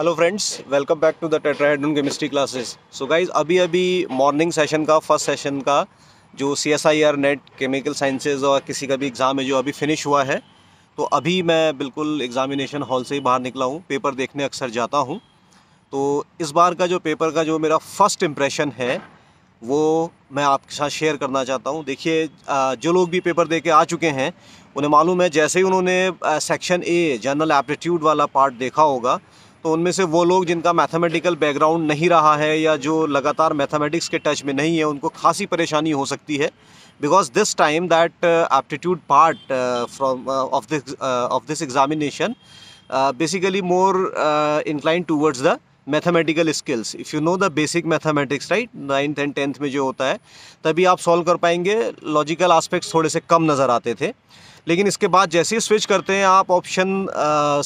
hello friends welcome back to the tetrahedron chemistry classes so guys अभी अभी morning session का first session का जो C S I R NET chemical sciences और किसी का भी एग्ज़ाम है जो अभी फिनिश हुआ है तो अभी मैं बिल्कुल एग्ज़ामिनेशन हॉल से ही बाहर निकला हूँ पेपर देखने अक्सर जाता हूँ तो इस बार का जो पेपर का जो मेरा फ़र्स्ट इम्प्रेशन है वो मैं आपके साथ शेयर करना चाहता हूँ देखिए जो लोग भी पेपर दे के आ चुके हैं उन्हें मालूम है जैसे ही उन्होंने सेक्शन ए जनरल एप्टीट्यूड वाला पार्ट देखा होगा तो उनमें से वो लोग जिनका मैथमेटिकल बैकग्राउंड नहीं रहा है या जो लगातार मैथमेटिक्स के टच में नहीं है उनको खासी परेशानी हो सकती है because this time that aptitude part from of this of this examination basically more incline towards the mathematical skills if you know the basic mathematics right ninth and tenth में जो होता है तभी आप सॉल्व कर पाएंगे लॉजिकल आस्पेक्ट्स थोड़े से कम नज़र आते थे लेकिन इसके बाद जैसे ही स्विच करते हैं आप ऑप्शन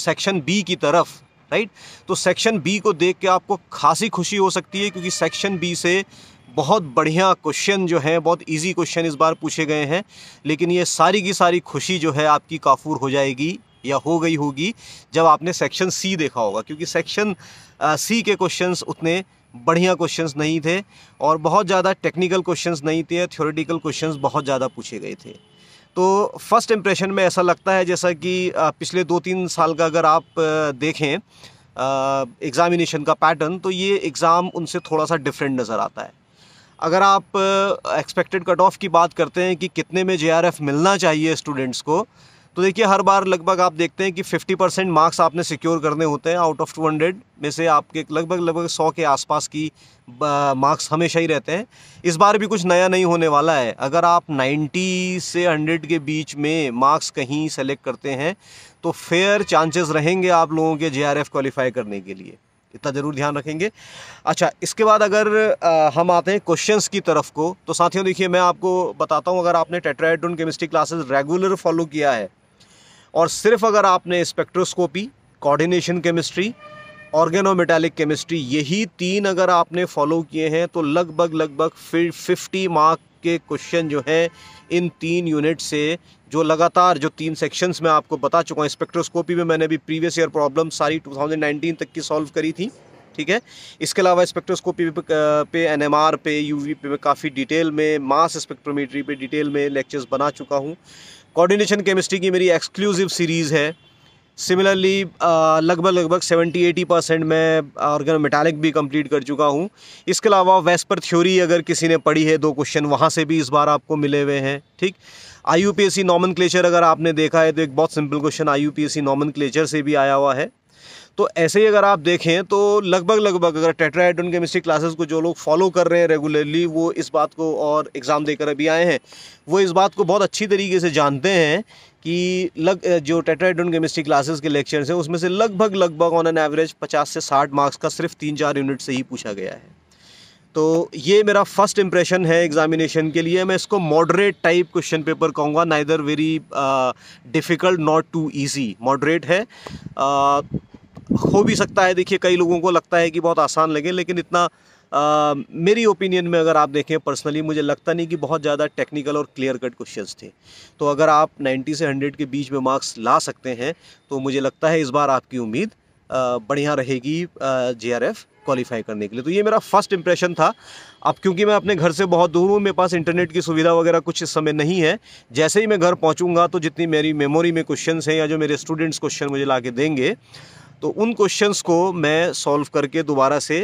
सेक्शन बी की तरफ राइट तो सेक्शन बी को देख के आपको खासी खुशी हो सकती है क्योंकि सेक्शन बी से बहुत बढ़िया क्वेश्चन जो है बहुत इजी क्वेश्चन इस बार पूछे गए हैं लेकिन ये सारी की सारी खुशी जो है आपकी काफूर हो जाएगी या हो गई होगी जब आपने सेक्शन सी देखा होगा क्योंकि सेक्शन सी के क्वेश्चंस उतने बढ़िया क्वेश्चंस नहीं थे और बहुत ज़्यादा टेक्निकल क्वेश्चंस नहीं थे थ्योरेटिकल क्वेश्चंस बहुत ज़्यादा पूछे गए थे तो फर्स्ट इम्प्रेशन में ऐसा लगता है जैसा कि पिछले दो तीन साल का अगर आप देखें एग्ज़ामिनेशन का पैटर्न तो ये एग्ज़ाम उनसे थोड़ा सा डिफरेंट नज़र आता है अगर आप एक्सपेक्टेड कट ऑफ की बात करते हैं कि कितने में जे मिलना चाहिए स्टूडेंट्स को तो देखिए हर बार लगभग आप देखते हैं कि 50 परसेंट मार्क्स आपने सिक्योर करने होते हैं आउट ऑफ 200 में से आपके लगभग लगभग 100 के आसपास की मार्क्स हमेशा ही रहते हैं इस बार भी कुछ नया नहीं होने वाला है अगर आप 90 से 100 के बीच में मार्क्स कहीं सेलेक्ट करते हैं तो फेयर चांसेस रहेंगे आप लोगों के जे क्वालिफाई करने के लिए इतना ज़रूर ध्यान रखेंगे अच्छा इसके बाद अगर आ, हम आते हैं क्वेश्चंस की तरफ को तो साथियों देखिए मैं आपको बताता हूँ अगर आपने tetrahedron chemistry classes regular follow किया है और सिर्फ अगर आपने spectroscopy coordination chemistry organometallic chemistry यही तीन अगर आपने फॉलो किए हैं तो लगभग लगभग फिर फिफ्टी मार्क के क्वेश्चन जो हैं इन तीन यूनिट से जो लगातार जो तीन सेक्शंस में आपको बता चुका हूँ स्पेक्ट्रोस्कोपी में मैंने भी प्रीवियस ईयर प्रॉब्लम सारी 2019 तक की सॉल्व करी थी ठीक है इसके अलावा स्पेक्ट्रोस्कोपी पे एन एम आर पे यू वी पे काफ़ी डिटेल में मास स्पेक्ट्रोमीटरी पे डिटेल में लेक्चर्स बना चुका हूँ कोऑर्डिनेशन केमिस्ट्री की मेरी एक्सक्लूसिव सीरीज़ है सिमिलरली लगभग लगभग सेवेंटी एटी परसेंट मैं ऑर्गन मेटालिक भी कंप्लीट कर चुका हूँ इसके अलावा वेस्पर थ्योरी अगर किसी ने पढ़ी है दो क्वेश्चन वहाँ से भी इस बार आपको मिले हुए हैं ठीक I U P S C nomenclature अगर आपने देखा है तो एक बहुत simple question I U P S C nomenclature से भी आया हुआ है तो ऐसे ही अगर आप देखें तो लगभग लगभग अगर टेट्राइडन केमिस्ट्री क्लासेस को जो लोग फॉलो कर रहे हैं रेगुलरली वो इस बात को और एग्ज़ाम देकर अभी आए हैं वो इस बात को बहुत अच्छी तरीके से जानते हैं कि लग जो टेट्राइडन केमिस्ट्री क्लासेस के लेक्चर्स हैं उसमें से लगभग लगभग ऑन एन एवरेज पचास से साठ मार्क्स का सिर्फ तीन चार यूनिट से ही पूछा गया है तो ये मेरा फर्स्ट इम्प्रेशन है एग्जामिनेशन के लिए मैं इसको मॉडरेट टाइप क्वेश्चन पेपर कहूँगा neither very difficult not too easy moderate है uh, हो भी सकता है देखिए कई लोगों को लगता है कि बहुत आसान लगे लेकिन इतना आ, मेरी ओपिनियन में अगर आप देखें पर्सनली मुझे लगता नहीं कि बहुत ज़्यादा टेक्निकल और क्लियर कट क्वेश्चंस थे तो अगर आप 90 से 100 के बीच में मार्क्स ला सकते हैं तो मुझे लगता है इस बार आपकी उम्मीद बढ़िया रहेगी जे आर एफ़ क्वालीफाई करने के लिए तो ये मेरा फर्स्ट इंप्रेशन था अब क्योंकि मैं अपने घर से बहुत दूर हूँ मेरे पास इंटरनेट की सुविधा वगैरह कुछ इस समय नहीं है जैसे ही मैं घर पहुँचूँगा तो जितनी मेरी मेमोरी में क्वेश्चन हैं या जो मेरे स्टूडेंट्स क्वेश्चन मुझे ला देंगे तो उन क्वेश्चंस को मैं सॉल्व करके दोबारा से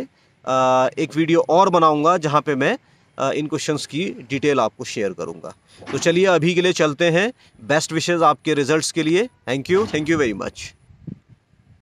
एक वीडियो और बनाऊंगा जहां पे मैं इन क्वेश्चंस की डिटेल आपको शेयर करूंगा तो चलिए अभी के लिए चलते हैं बेस्ट विशेज़ आपके रिजल्ट्स के लिए thank you thank you very much